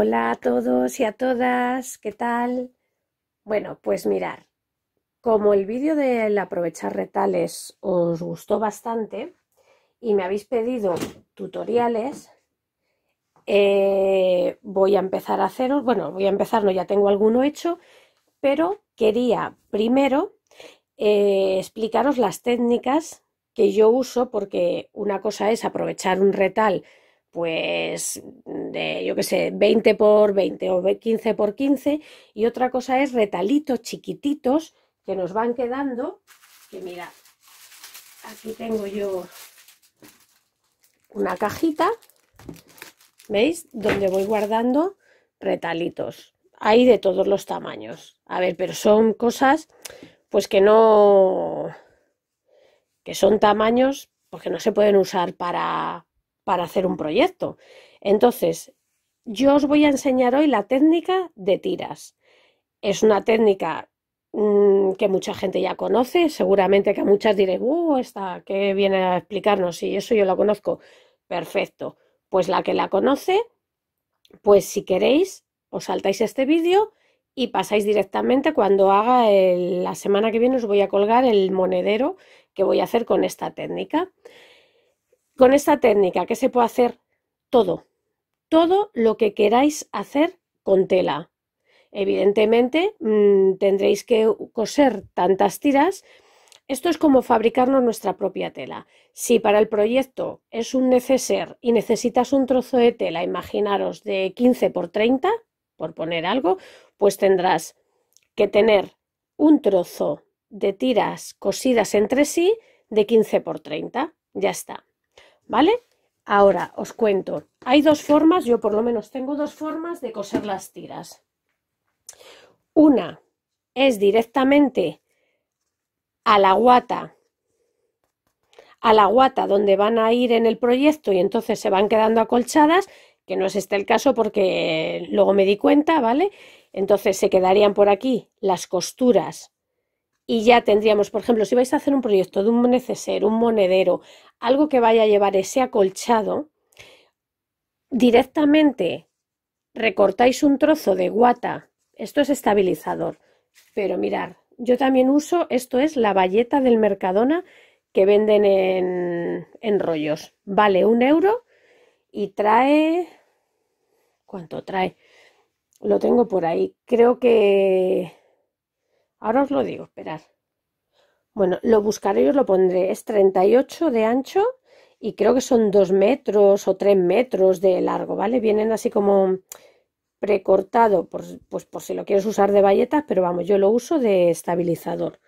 Hola a todos y a todas, ¿qué tal? Bueno, pues mirar, como el vídeo del aprovechar retales os gustó bastante y me habéis pedido tutoriales, eh, voy a empezar a haceros, bueno, voy a empezar, no, ya tengo alguno hecho, pero quería primero eh, explicaros las técnicas que yo uso, porque una cosa es aprovechar un retal pues de, yo que sé, 20 por 20 o 15 por 15 y otra cosa es retalitos chiquititos que nos van quedando, que mira, aquí tengo yo una cajita, ¿veis? Donde voy guardando retalitos. Hay de todos los tamaños. A ver, pero son cosas pues que no que son tamaños porque pues, no se pueden usar para para hacer un proyecto. Entonces, yo os voy a enseñar hoy la técnica de tiras. Es una técnica mm, que mucha gente ya conoce, seguramente que a muchas diré, ¡uh! Esta que viene a explicarnos y eso yo la conozco. Perfecto. Pues la que la conoce, pues si queréis, os saltáis este vídeo y pasáis directamente cuando haga la semana que viene os voy a colgar el monedero que voy a hacer con esta técnica. Con esta técnica, que se puede hacer? Todo, todo lo que queráis hacer con tela. Evidentemente mm, tendréis que coser tantas tiras. Esto es como fabricarnos nuestra propia tela. Si para el proyecto es un neceser y necesitas un trozo de tela, imaginaros de 15 por 30, por poner algo, pues tendrás que tener un trozo de tiras cosidas entre sí de 15 por 30. Ya está. ¿Vale? Ahora os cuento. Hay dos formas, yo por lo menos tengo dos formas de coser las tiras. Una es directamente a la guata, a la guata donde van a ir en el proyecto y entonces se van quedando acolchadas, que no es este el caso porque luego me di cuenta, ¿vale? Entonces se quedarían por aquí las costuras y ya tendríamos, por ejemplo, si vais a hacer un proyecto de un neceser, un monedero, algo que vaya a llevar ese acolchado, directamente recortáis un trozo de guata. Esto es estabilizador, pero mirar, yo también uso, esto es la valleta del Mercadona que venden en, en rollos. Vale un euro y trae... ¿Cuánto trae? Lo tengo por ahí. Creo que Ahora os lo digo, esperad. Bueno, lo buscaré y os lo pondré. Es 38 de ancho y creo que son 2 metros o 3 metros de largo, ¿vale? Vienen así como precortado, por, pues por si lo quieres usar de bayetas, pero vamos, yo lo uso de estabilizador,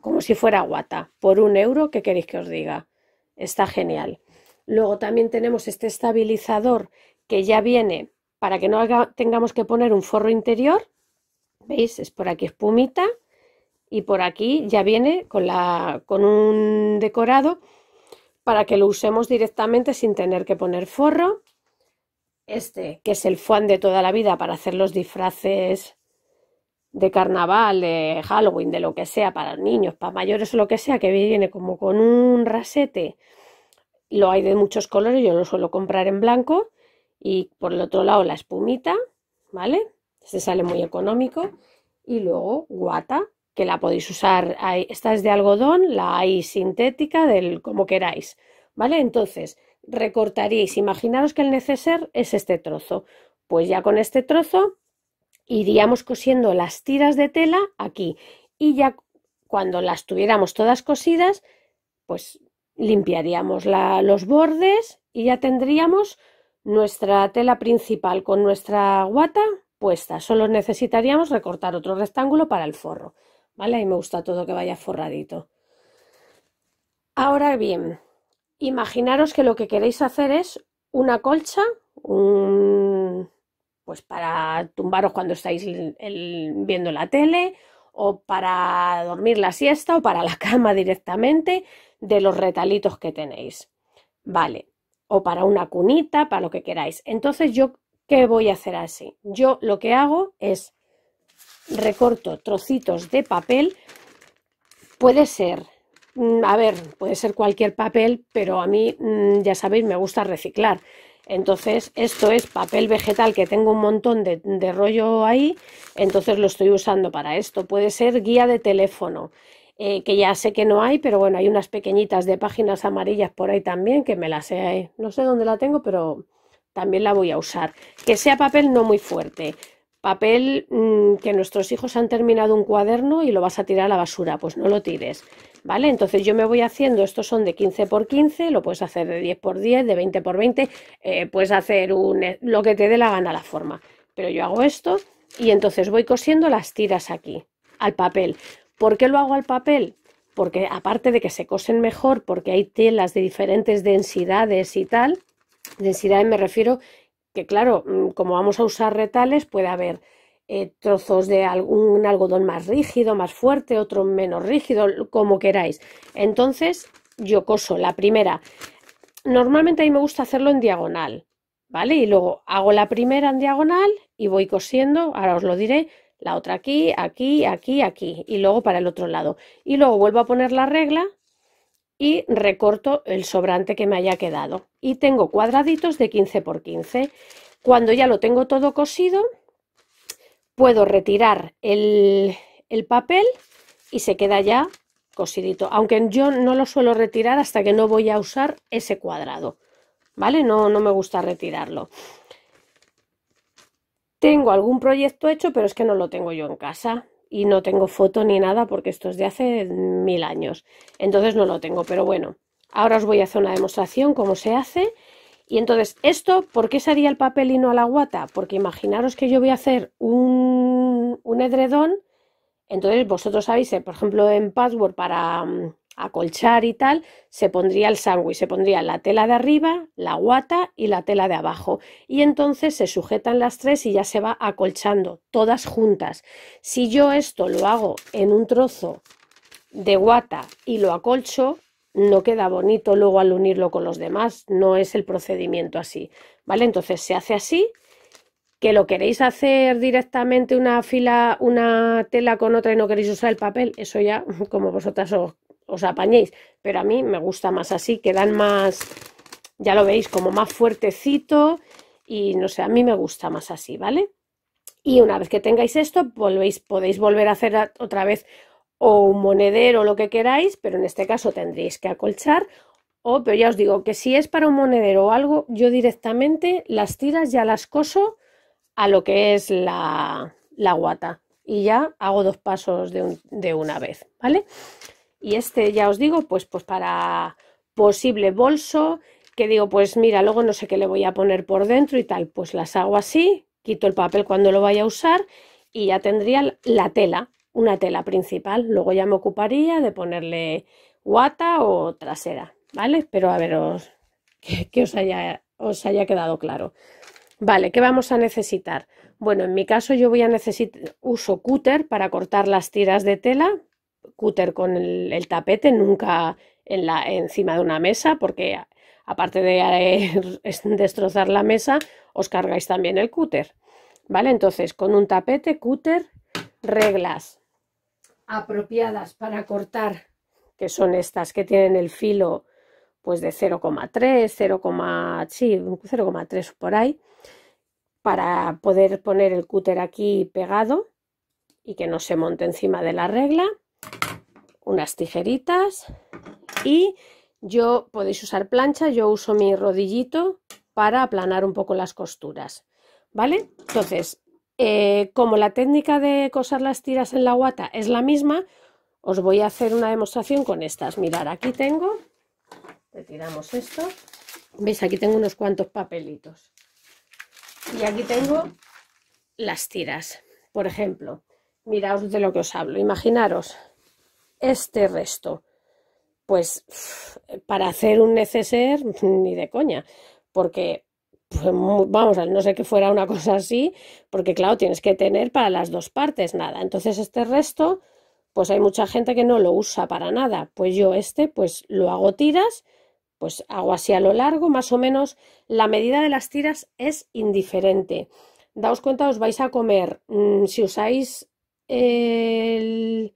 como si fuera guata, por un euro, ¿qué queréis que os diga? Está genial. Luego también tenemos este estabilizador que ya viene para que no tengamos que poner un forro interior, ¿veis? Es por aquí espumita y por aquí ya viene con, la, con un decorado para que lo usemos directamente sin tener que poner forro. Este, que es el fuan de toda la vida para hacer los disfraces de carnaval, de Halloween, de lo que sea, para niños, para mayores o lo que sea, que viene como con un rasete, lo hay de muchos colores, yo lo suelo comprar en blanco, y por el otro lado la espumita, ¿vale? Se este sale muy económico, y luego guata, que la podéis usar. Esta es de algodón, la hay sintética, del como queráis. ¿Vale? Entonces, recortaríais, imaginaros que el neceser es este trozo. Pues ya con este trozo iríamos cosiendo las tiras de tela aquí y ya cuando las tuviéramos todas cosidas, pues limpiaríamos los bordes y ya tendríamos nuestra tela principal con nuestra guata puesta. Solo necesitaríamos recortar otro rectángulo para el forro. ¿vale? me gusta todo que vaya forradito. Ahora bien, imaginaros que lo que queréis hacer es una colcha, un, pues para tumbaros cuando estáis viendo la tele o para dormir la siesta o para la cama directamente de los retalitos que tenéis. Vale, o para una cunita, para lo que queráis. Entonces yo, ¿qué voy a hacer así? Yo lo que hago es recorto trocitos de papel. Puede ser, mm, a ver, puede ser cualquier papel, pero a mí, mm, ya sabéis, me gusta reciclar. Entonces, esto es papel vegetal que tengo un montón de, rollo ahí, entonces lo estoy usando para esto. Puede ser guía de teléfono, eh, que ya sé que no hay, pero bueno, hay unas pequeñitas de páginas amarillas por ahí también que me las he, no sé dónde la tengo, pero también la voy a usar. Que sea papel no muy fuerte, Papel mm, que nuestros hijos han terminado un cuaderno y lo vas a tirar a la basura, pues no lo tires, ¿vale? Entonces yo me voy haciendo, estos son de 15 por 15, lo puedes hacer de 10 por 10, de 20 por 20, eh, puedes hacer eh, lo que te dé la gana la forma. Pero yo hago esto y entonces voy cosiendo las tiras aquí, al papel. ¿Por qué lo hago al papel? Porque aparte de que se cosen mejor, porque hay telas de diferentes densidades y tal, densidades me refiero que claro, mm, como vamos a usar retales, puede haber eh, trozos de algún algodón más rígido, más fuerte, otro menos rígido, como queráis. Entonces, yo coso la primera. Normalmente a mí me gusta hacerlo en diagonal, ¿vale? Y luego hago la primera en diagonal y voy cosiendo, ahora os lo diré, la otra aquí, aquí, aquí, aquí, y luego para el otro lado. Y luego vuelvo a poner la regla y recorto el sobrante que me haya quedado. Y tengo cuadraditos de 15 por 15. Cuando ya lo tengo todo cosido, puedo retirar el, el papel y se queda ya cosidito. Aunque yo no lo suelo retirar hasta que no voy a usar ese cuadrado. ¿Vale? No, no me gusta retirarlo. Tengo algún proyecto hecho, pero es que no lo tengo yo en casa y no tengo foto ni nada porque esto es de hace mil años. Entonces no lo tengo, pero bueno, ahora os voy a hacer una demostración cómo se hace. Y entonces, ¿esto por qué sería el papel y no la guata? Porque imaginaros que yo voy a hacer un, un edredón, entonces vosotros sabéis, por ejemplo, en Password para, mm, acolchar y tal, se pondría el sándwich, se pondría la tela de arriba, la guata y la tela de abajo. Y entonces se sujetan las tres y ya se va acolchando, todas juntas. Si yo esto lo hago en un trozo de guata y lo acolcho, no queda bonito luego al unirlo con los demás, no es el procedimiento así, ¿vale? Entonces se hace así que lo queréis hacer directamente una fila, una tela con otra y no queréis usar el papel, eso ya como vosotras os os apañéis, pero a mí me gusta más así, quedan más, ya lo veis, como más fuertecito y no sé, a mí me gusta más así, ¿vale? Y una vez que tengáis esto, volvéis, podéis volver a hacer otra vez o un monedero o lo que queráis, pero en este caso tendréis que acolchar. O, pero ya os digo que si es para un monedero o algo, yo directamente las tiras ya las coso a lo que es la, la guata y ya hago dos pasos de, de una vez, ¿vale? Y este, ya os digo, pues, pues para posible bolso, que digo, pues mira, luego no sé qué le voy a poner por dentro y tal, pues las hago así, quito el papel cuando lo vaya a usar y ya tendría la tela, una tela principal. Luego ya me ocuparía de ponerle guata o trasera, ¿vale? Pero a veros que, os, haya, os haya quedado claro. Vale, ¿qué vamos a necesitar? Bueno, en mi caso yo voy a necesitar, uso cúter para cortar las tiras de tela, cúter con el, tapete, nunca en la, encima de una mesa, porque aparte de eh, destrozar la mesa, os cargáis también el cúter. ¿Vale? Entonces, con un tapete, cúter, reglas apropiadas para cortar, que son estas que tienen el filo pues de 0,3, 0,3 sí, por ahí, para poder poner el cúter aquí pegado y que no se monte encima de la regla unas tijeritas y yo podéis usar plancha, yo uso mi rodillito para aplanar un poco las costuras, ¿vale? Entonces, eh, como la técnica de coser las tiras en la guata es la misma, os voy a hacer una demostración con estas. Mirad, aquí tengo, retiramos esto, veis, aquí tengo unos cuantos papelitos. Y aquí tengo las tiras, por ejemplo, mirad de lo que os hablo, imaginaros este resto? Pues para hacer un neceser ni de coña, porque pues, vamos, no sé que fuera una cosa así, porque claro, tienes que tener para las dos partes nada. Entonces este resto, pues hay mucha gente que no lo usa para nada. Pues yo este, pues lo hago tiras, pues hago así a lo largo, más o menos la medida de las tiras es indiferente. Daos cuenta, os vais a comer, mm, si usáis el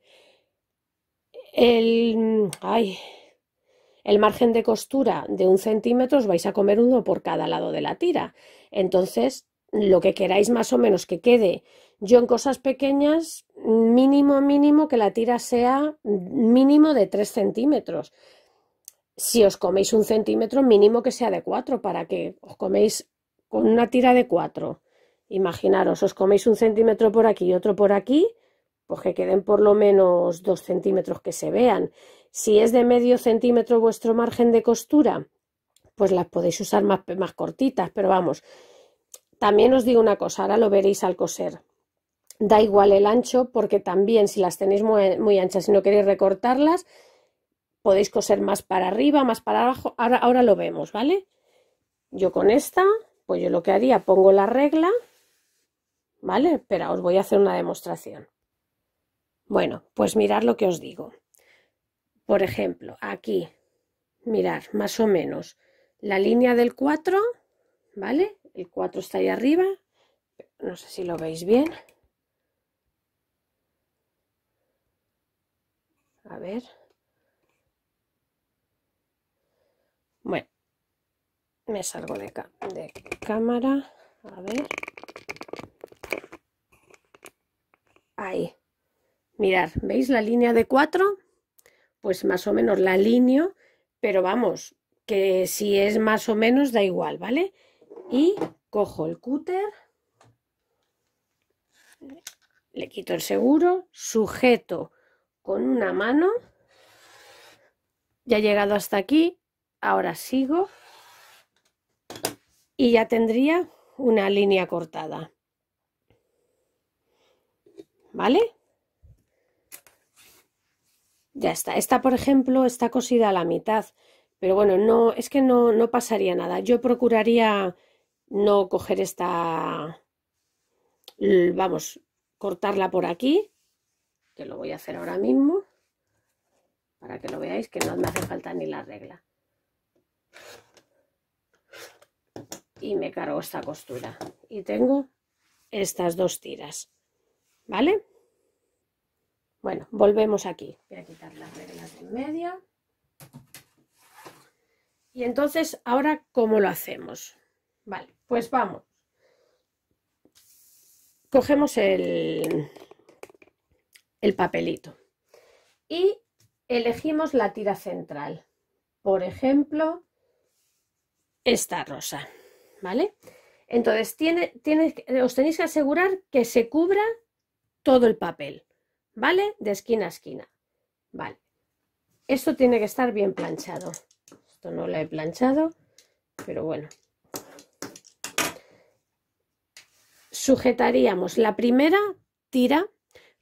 el, el margen de costura de un centímetro os vais a comer uno por cada lado de la tira. Entonces, lo que queráis más o menos que quede. Yo en cosas pequeñas, mínimo, mínimo, que la tira sea mínimo de 3 centímetros. Si os coméis un centímetro, mínimo que sea de 4, para que os coméis con una tira de 4. Imaginaros, os coméis un centímetro por aquí y otro por aquí, pues que queden por lo menos dos centímetros que se vean. Si es de medio centímetro vuestro margen de costura, pues las podéis usar más, más cortitas, pero vamos, también os digo una cosa, ahora lo veréis al coser. Da igual el ancho, porque también si las tenéis muy, anchas y no queréis recortarlas, podéis coser más para arriba, más para abajo. Ahora, ahora lo vemos, ¿vale? Yo con esta, pues yo lo que haría, pongo la regla, ¿vale? Pero os voy a hacer una demostración. Bueno, pues mirad lo que os digo. Por ejemplo, aquí, mirad, más o menos, la línea del 4, ¿vale? El 4 está ahí arriba, no sé si lo veis bien. A ver. Bueno, me salgo de, de cámara, a ver. Ahí. Mirad, ¿veis la línea de 4? Pues más o menos la alineo, pero vamos, que si es más o menos da igual, ¿vale? Y cojo el cúter, le quito el seguro, sujeto con una mano, ya he llegado hasta aquí, ahora sigo y ya tendría una línea cortada. ¿Vale? Ya está. Esta, por ejemplo, está cosida a la mitad. Pero bueno, no, es que no, no pasaría nada. Yo procuraría no coger esta. Vamos, cortarla por aquí. Que lo voy a hacer ahora mismo. Para que lo veáis, que no me hace falta ni la regla. Y me cargo esta costura. Y tengo estas dos tiras. ¿Vale? Bueno, volvemos aquí. Voy a quitar las reglas en medio. Y entonces, ahora, ¿cómo lo hacemos? Vale, pues vamos. Cogemos el, papelito y elegimos la tira central. Por ejemplo, esta rosa, ¿vale? Entonces, os tenéis que asegurar que se cubra todo el papel. ¿vale? De esquina a esquina, ¿vale? Esto tiene que estar bien planchado. Esto no lo he planchado, pero bueno. Sujetaríamos la primera tira.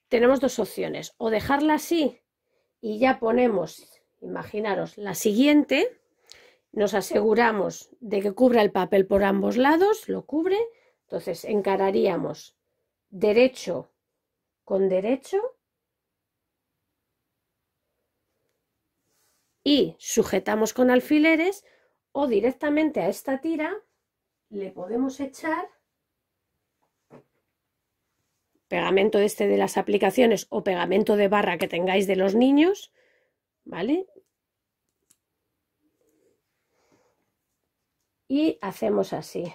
Tenemos dos opciones, o dejarla así y ya ponemos, imaginaros, la siguiente. Nos aseguramos de que cubra el papel por ambos lados, lo cubre. Entonces encararíamos derecho con derecho y sujetamos con alfileres o directamente a esta tira le podemos echar pegamento este de las aplicaciones o pegamento de barra que tengáis de los niños, ¿vale? Y hacemos así.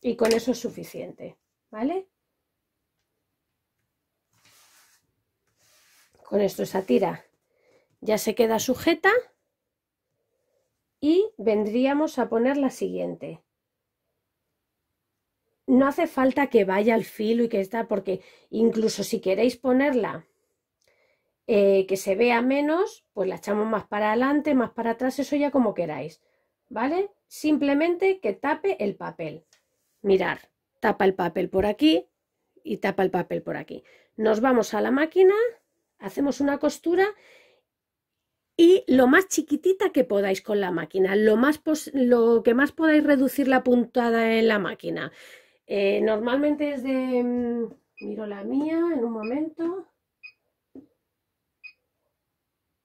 Y con eso es suficiente, ¿vale? Con esto esa tira ya se queda sujeta y vendríamos a poner la siguiente. No hace falta que vaya al filo y que está, porque incluso si queréis ponerla eh, que se vea menos, pues la echamos más para adelante, más para atrás, eso ya como queráis, ¿vale? Simplemente que tape el papel. Mirar, tapa el papel por aquí y tapa el papel por aquí. Nos vamos a la máquina hacemos una costura y lo más chiquitita que podáis con la máquina, lo, más lo que más podáis reducir la puntada en la máquina. Eh, normalmente es de, mm, miro la mía en un momento,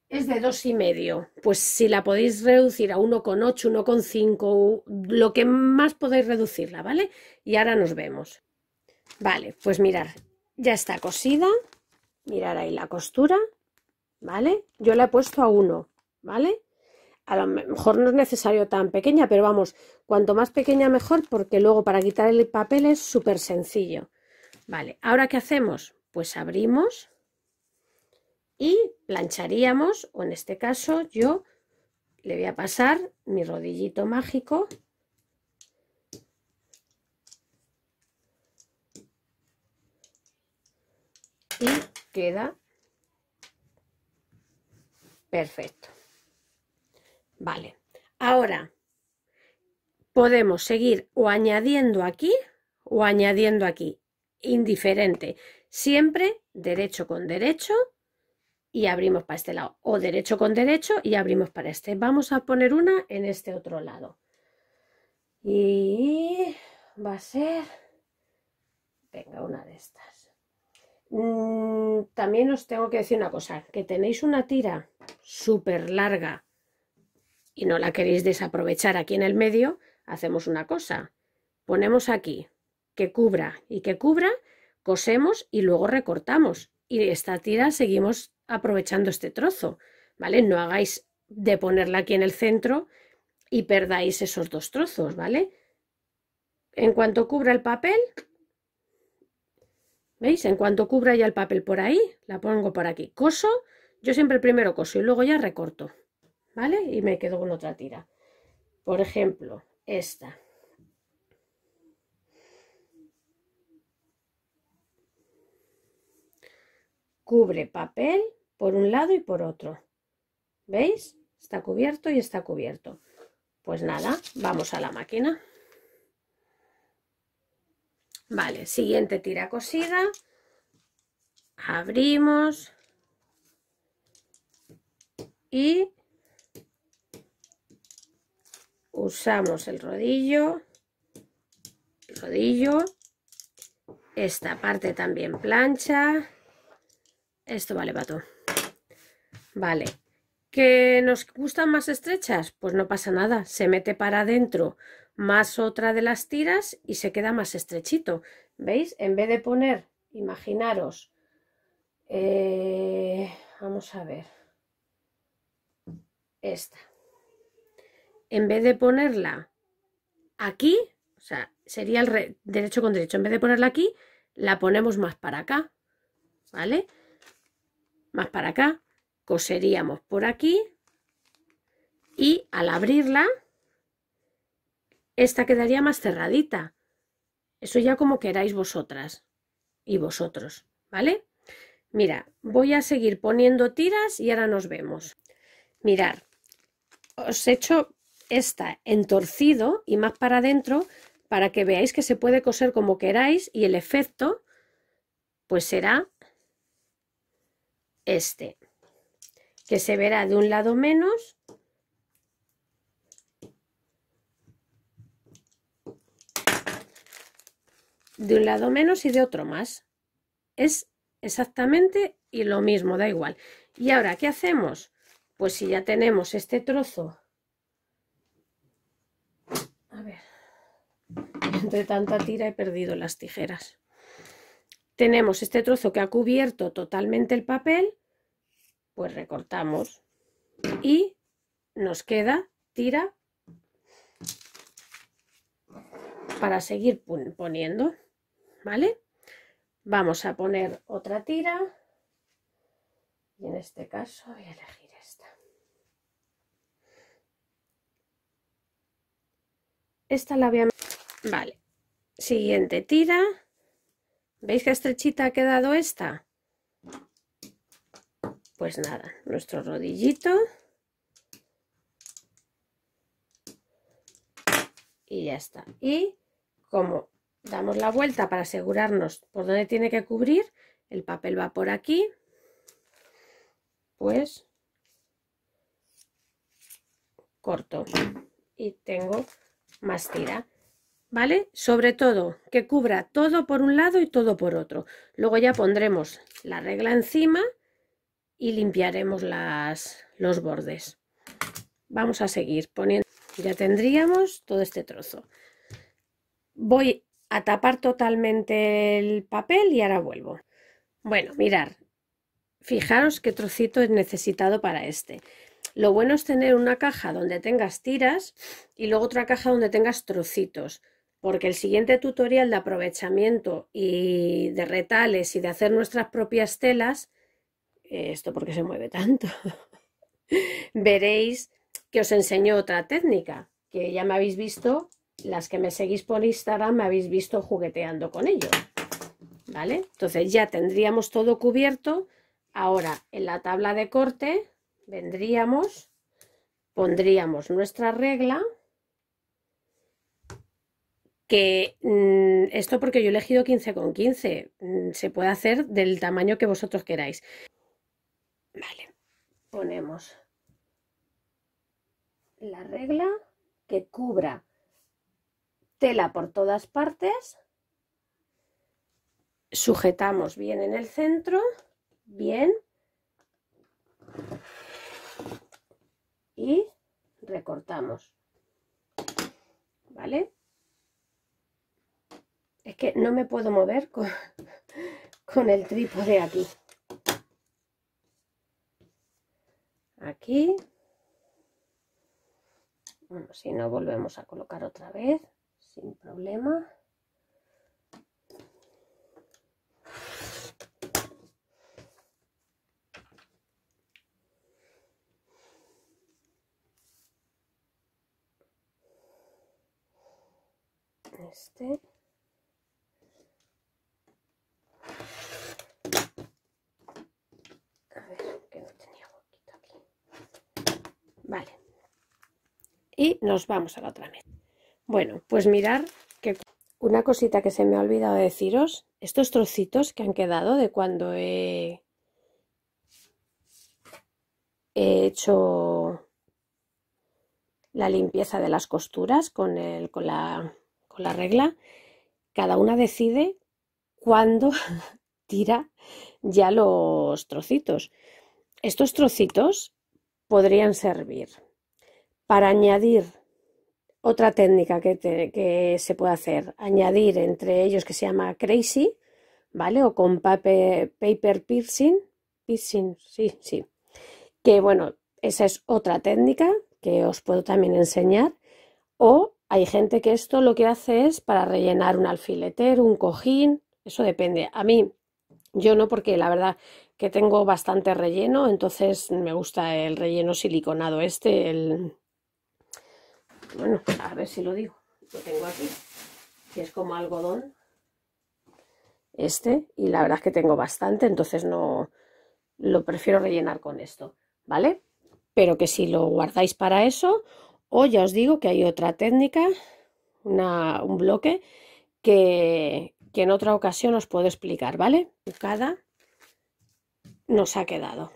es de dos y medio. Pues si la podéis reducir a 1,8, 1,5, lo que más podáis reducirla, ¿vale? Y ahora nos vemos. Vale, pues mirar, ya está cosida mirar ahí la costura, ¿vale? Yo la he puesto a uno ¿vale? A lo mejor no es necesario tan pequeña, pero vamos, cuanto más pequeña mejor, porque luego para quitar el papel es súper sencillo. Vale, ¿ahora qué hacemos? Pues abrimos y plancharíamos, o en este caso yo le voy a pasar mi rodillito mágico y queda perfecto. Vale, ahora podemos seguir o añadiendo aquí o añadiendo aquí, indiferente, siempre derecho con derecho y abrimos para este lado o derecho con derecho y abrimos para este. Vamos a poner una en este otro lado y va a ser, venga, una de estas. Mm, también os tengo que decir una cosa, que tenéis una tira súper larga y no la queréis desaprovechar aquí en el medio, hacemos una cosa, ponemos aquí que cubra y que cubra, cosemos y luego recortamos y esta tira seguimos aprovechando este trozo, ¿vale? No hagáis de ponerla aquí en el centro y perdáis esos dos trozos, ¿vale? En cuanto cubra el papel, ¿Veis? En cuanto cubra ya el papel por ahí, la pongo por aquí. Coso, yo siempre primero coso y luego ya recorto. ¿Vale? Y me quedo con otra tira. Por ejemplo, esta. Cubre papel por un lado y por otro. ¿Veis? Está cubierto y está cubierto. Pues nada, vamos a la máquina. Vale, siguiente tira cosida. Abrimos. Y usamos el rodillo, rodillo, esta parte también plancha, esto vale pato, vale, que nos gustan más estrechas, pues no pasa nada, se mete para adentro más otra de las tiras y se queda más estrechito. ¿Veis? En vez de poner, imaginaros, eh, vamos a ver, esta. En vez de ponerla aquí, o sea, sería el derecho con derecho, en vez de ponerla aquí, la ponemos más para acá, ¿vale? Más para acá, coseríamos por aquí y al abrirla esta quedaría más cerradita. Eso ya como queráis vosotras y vosotros, ¿vale? Mira, voy a seguir poniendo tiras y ahora nos vemos. Mirar, os he hecho esta entorcido y más para adentro para que veáis que se puede coser como queráis y el efecto pues será este, que se verá de un lado menos de un lado menos y de otro más. Es exactamente y lo mismo, da igual. ¿Y ahora qué hacemos? Pues si ya tenemos este trozo, a ver, entre tanta tira he perdido las tijeras. Tenemos este trozo que ha cubierto totalmente el papel, pues recortamos y nos queda tira para seguir poniendo. ¿vale? Vamos a poner otra tira y en este caso voy a elegir esta. Esta la voy a... Vale, siguiente tira. ¿Veis qué estrechita ha quedado esta? Pues nada, nuestro rodillito. Y ya está. Y como damos la vuelta para asegurarnos por dónde tiene que cubrir, el papel va por aquí, pues corto y tengo más tira. ¿Vale? Sobre todo, que cubra todo por un lado y todo por otro. Luego ya pondremos la regla encima y limpiaremos las, los bordes. Vamos a seguir poniendo. Ya tendríamos todo este trozo. Voy a tapar totalmente el papel y ahora vuelvo. Bueno, mirar. Fijaros qué trocito es necesitado para este. Lo bueno es tener una caja donde tengas tiras y luego otra caja donde tengas trocitos, porque el siguiente tutorial de aprovechamiento y de retales y de hacer nuestras propias telas, eh, esto porque se mueve tanto, veréis que os enseño otra técnica que ya me habéis visto las que me seguís por Instagram me habéis visto jugueteando con ello, ¿vale? Entonces ya tendríamos todo cubierto. Ahora en la tabla de corte vendríamos, pondríamos nuestra regla, que mm, esto porque yo he elegido 15 con 15, mm, se puede hacer del tamaño que vosotros queráis. Vale, ponemos la regla que cubra tela por todas partes, sujetamos bien en el centro, bien, y recortamos, ¿vale? Es que no me puedo mover con, el trípode aquí. Aquí. Bueno, si no, volvemos a colocar otra vez sin problema. Este. A ver, que no tenía poquito aquí. Vale. Y nos vamos a la otra mesa. Bueno, pues mirar que una cosita que se me ha olvidado deciros, estos trocitos que han quedado de cuando he, hecho la limpieza de las costuras con la regla, cada una decide cuándo tira ya los trocitos. Estos trocitos podrían servir para añadir otra técnica que, se puede hacer, añadir entre ellos que se llama Crazy, ¿vale? O con paper, piercing, piercing, sí, sí. Que bueno, esa es otra técnica que os puedo también enseñar. O hay gente que esto lo que hace es para rellenar un alfileter, un cojín, eso depende. A mí, yo no, porque la verdad que tengo bastante relleno, entonces me gusta el relleno siliconado este, el bueno, a ver si lo digo. Lo tengo aquí, que es como algodón. Este, y la verdad es que tengo bastante, entonces no lo prefiero rellenar con esto, ¿vale? Pero que si lo guardáis para eso, o ya os digo que hay otra técnica, un bloque, que en otra ocasión os puedo explicar, ¿vale? Cada nos ha quedado.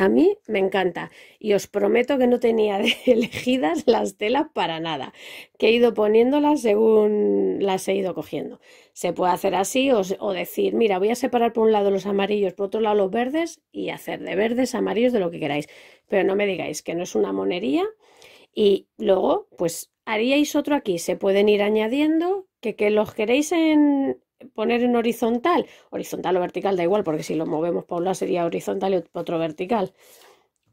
A mí me encanta y os prometo que no tenía elegidas las telas para nada, que he ido poniéndolas según las he ido cogiendo. Se puede hacer así o, decir, mira, voy a separar por un lado los amarillos, por otro lado los verdes y hacer de verdes, amarillos, de lo que queráis. Pero no me digáis que no es una monería y luego, pues haríais otro aquí, se pueden ir añadiendo, que los queréis en, poner en horizontal, horizontal o vertical, da igual, porque si lo movemos por un lado sería horizontal y otro vertical,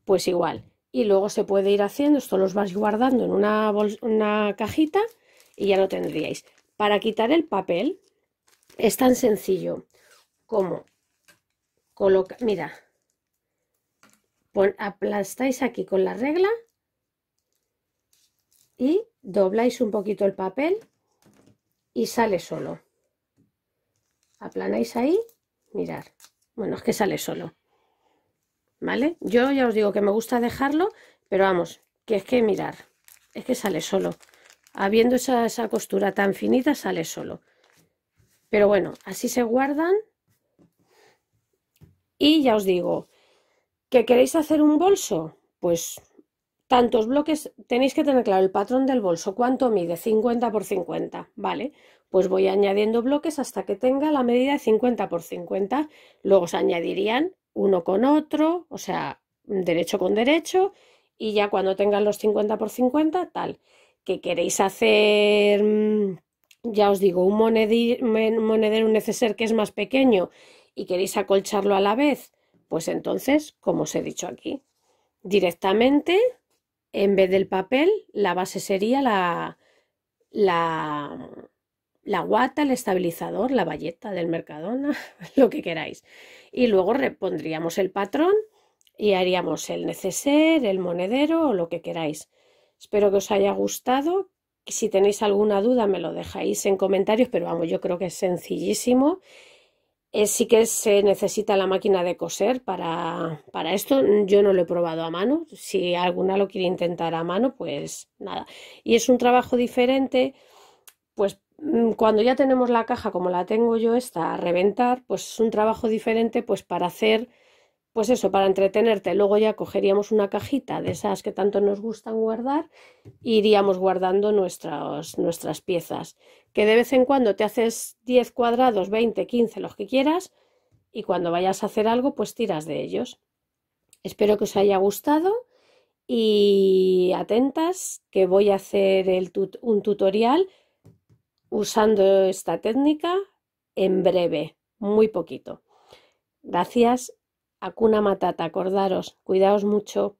pues igual. Y luego se puede ir haciendo, esto los vais guardando en una, cajita y ya lo tendríais. Para quitar el papel es tan sencillo como colocar, mira, aplastáis aquí con la regla y dobláis un poquito el papel y sale solo aplanáis ahí, mirar. Bueno, es que sale solo. ¿Vale? Yo ya os digo que me gusta dejarlo, pero vamos, que es que mirar, es que sale solo. Habiendo esa, costura tan finita, sale solo. Pero bueno, así se guardan. Y ya os digo, que queréis hacer un bolso, pues tantos bloques, tenéis que tener claro el patrón del bolso, cuánto mide, 50 por 50, ¿vale? pues voy añadiendo bloques hasta que tenga la medida de 50 por 50. Luego se añadirían uno con otro, o sea, derecho con derecho, y ya cuando tengan los 50 por 50, tal, que queréis hacer, mm, ya os digo, un monedero neceser que es más pequeño y queréis acolcharlo a la vez, pues entonces, como os he dicho aquí, directamente, en vez del papel, la base sería la, la la guata, el estabilizador, la valleta del Mercadona, lo que queráis. Y luego repondríamos el patrón y haríamos el neceser, el monedero o lo que queráis. Espero que os haya gustado. Si tenéis alguna duda me lo dejáis en comentarios, pero vamos, yo creo que es sencillísimo. Eh, sí que se necesita la máquina de coser para, para esto. Yo no lo he probado a mano. Si alguna lo quiere intentar a mano, pues nada. Y es un trabajo diferente, pues Mm, cuando ya tenemos la caja como la tengo yo esta a reventar, pues es un trabajo diferente pues para hacer, pues eso, para entretenerte. Luego ya cogeríamos una cajita de esas que tanto nos gustan guardar e iríamos guardando nuestras, nuestras piezas. Que de vez en cuando te haces 10 cuadrados, 20, 15, los que quieras y cuando vayas a hacer algo pues tiras de ellos. Espero que os haya gustado y atentas que voy a hacer el un tutorial usando esta técnica en breve, muy poquito. Gracias, cuna Matata, acordaros, cuidaos mucho.